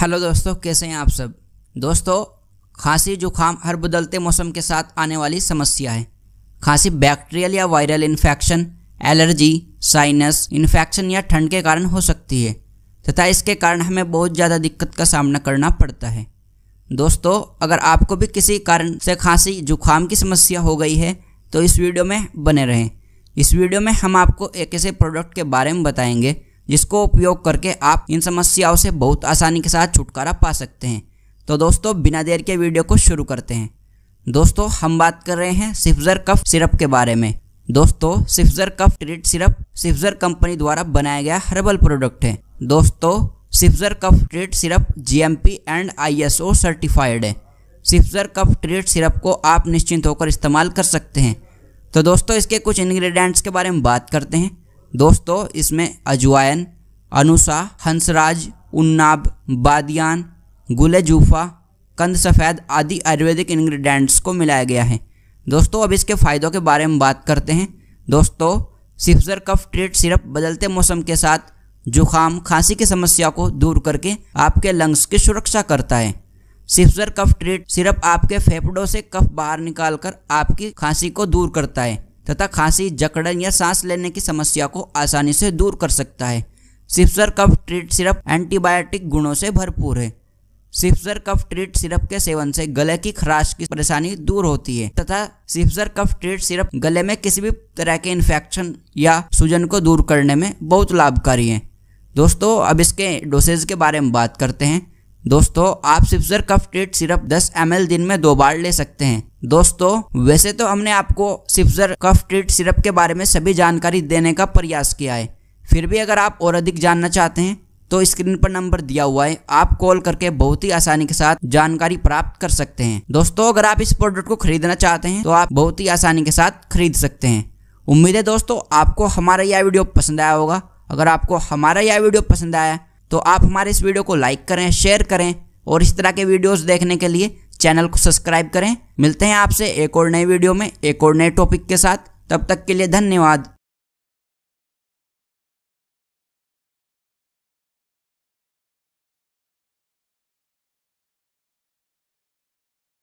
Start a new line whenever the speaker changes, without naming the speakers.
hello दोस्तों कैसे हैं आप सब दोस्तों खांसी जुखाम हर बदलते मौसम के साथ आने वाली समस्या है खांसी बैक्टीरियल या viral infection allergy sinus infection या ठंड के कारण हो सकती है तथा इसके कारण हमें बहुत ज़्यादा दिक्कत का सामना करना पड़ता है दोस्तों अगर आपको भी किसी कारण से खांसी जुकाम की समस्या हो गई है तो इस वीडियो में बने रहें इस वीडियो में हम आपको एक ऐसे प्रोडक्ट के बारे में बताएंगे जिसको उपयोग करके आप इन समस्याओं से बहुत आसानी के साथ छुटकारा पा सकते हैं तो दोस्तों बिना देर के वीडियो को शुरू करते हैं दोस्तों हम बात कर रहे हैं सिफ्जर कफ सिरप के बारे में दोस्तों सिफ्जर कफ ट्रीट सिरप सिफ्जर कंपनी द्वारा बनाया गया हर्बल प्रोडक्ट है दोस्तों सिफ्जर cough treat syrup G and I certified है सिफ्जर कफ ट्रीट सिरप को आप निश्चिंत होकर इस्तेमाल कर सकते हैं तो दोस्तों इसके कुछ इन्ग्रीडियंट्स के बारे में बात करते हैं दोस्तों इसमें अजवायन अनुसा हंसराज उन्नाब बादियान गुल जूफा कंद सफ़ेद आदि आयुर्वेदिक इंग्रेडिएंट्स को मिलाया गया है दोस्तों अब इसके फ़ायदों के बारे में बात करते हैं दोस्तों सिफ्जर कफ ट्रीट सिरप बदलते मौसम के साथ जुखाम खांसी की समस्या को दूर करके आपके लंग्स की सुरक्षा करता है सिफ्जर कफ ट्रीट सिरप आपके फेफड़ों से कफ बाहर निकालकर आपकी खांसी को दूर करता है तथा खांसी जकड़न या सांस लेने की समस्या को आसानी से दूर कर सकता है सिप्सर कफ ट्रीट सिरप एंटीबायोटिक गुणों से भरपूर है सिप्सर कफ ट्रीट सिरप के सेवन से गले की खराश की परेशानी दूर होती है तथा सिप्सर कफ ट्रीट सिरप गले में किसी भी तरह के इन्फेक्शन या सूजन को दूर करने में बहुत लाभकारी है दोस्तों अब इसके डोसेज के बारे में बात करते हैं दोस्तों आप सिप्सर कफ ट्रीट सिरप 10 एम दिन में दो बार ले सकते हैं दोस्तों वैसे तो हमने आपको सिप्सर कफ ट्रीट सिरप के बारे में सभी जानकारी देने का प्रयास किया है फिर भी अगर आप और अधिक जानना चाहते हैं तो स्क्रीन पर नंबर दिया हुआ है आप कॉल करके बहुत ही आसानी के साथ जानकारी प्राप्त कर सकते हैं दोस्तों अगर आप इस प्रोडक्ट को खरीदना चाहते हैं तो आप बहुत ही आसानी के साथ खरीद सकते हैं उम्मीद है दोस्तों आपको हमारा यह वीडियो पसंद आया होगा अगर आपको हमारा यह वीडियो पसंद आया तो आप हमारे इस वीडियो को लाइक करें शेयर करें और इस तरह के वीडियोस देखने के लिए चैनल को सब्सक्राइब करें मिलते हैं आपसे एक और नए वीडियो में एक और नए टॉपिक के साथ तब तक के लिए धन्यवाद